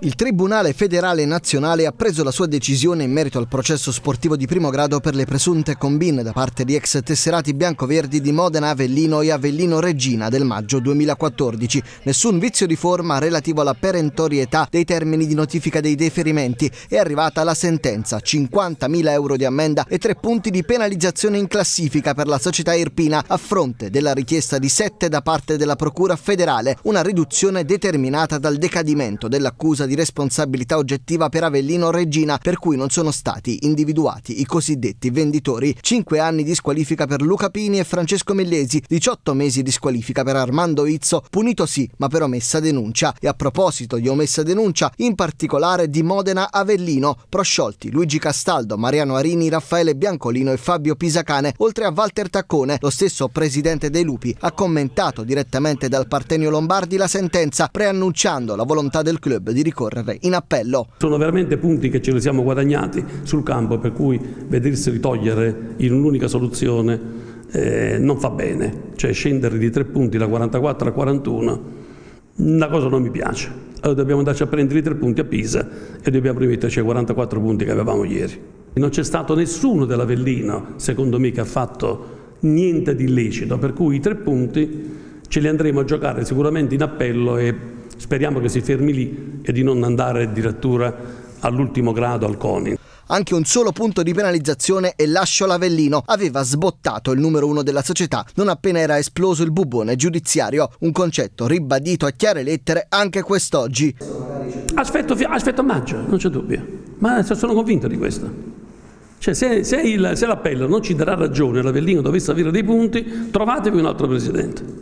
Il Tribunale federale nazionale ha preso la sua decisione in merito al processo sportivo di primo grado per le presunte combine da parte di ex tesserati biancoverdi di Modena, Avellino e Avellino Regina del maggio 2014. Nessun vizio di forma relativo alla perentorietà dei termini di notifica dei deferimenti. È arrivata la sentenza, 50.000 euro di ammenda e tre punti di penalizzazione in classifica per la società irpina a fronte della richiesta di sette da parte della Procura federale, una riduzione determinata dal decadimento dell'accusa di responsabilità oggettiva per Avellino Regina, per cui non sono stati individuati i cosiddetti venditori. 5 anni di squalifica per Luca Pini e Francesco Mellesi, 18 mesi di squalifica per Armando Izzo, punito sì, ma per omessa denuncia. E a proposito di omessa denuncia, in particolare di Modena Avellino, prosciolti Luigi Castaldo, Mariano Arini, Raffaele Biancolino e Fabio Pisacane, oltre a Walter Taccone, lo stesso presidente dei Lupi, ha commentato direttamente dal Partenio Lombardi la sentenza, preannunciando la volontà del club di ricordare ricorrere in appello. Sono veramente punti che ce li siamo guadagnati sul campo, per cui vederseli togliere in un'unica soluzione eh, non fa bene, cioè scendere di tre punti da 44 a 41, una cosa non mi piace. Allora dobbiamo andarci a prendere i tre punti a Pisa e dobbiamo rimetterci ai 44 punti che avevamo ieri. Non c'è stato nessuno dell'Avellino, secondo me, che ha fatto niente di illecito, per cui i tre punti ce li andremo a giocare sicuramente in appello e Speriamo che si fermi lì e di non andare addirittura all'ultimo grado, al CONI. Anche un solo punto di penalizzazione e Lascio Lavellino aveva sbottato il numero uno della società non appena era esploso il bubone giudiziario, un concetto ribadito a chiare lettere anche quest'oggi. Aspetto, aspetto maggio, non c'è dubbio, ma sono convinto di questo. Cioè, se, se l'appello non ci darà ragione, Lavellino dovesse avere dei punti, trovatevi un altro presidente.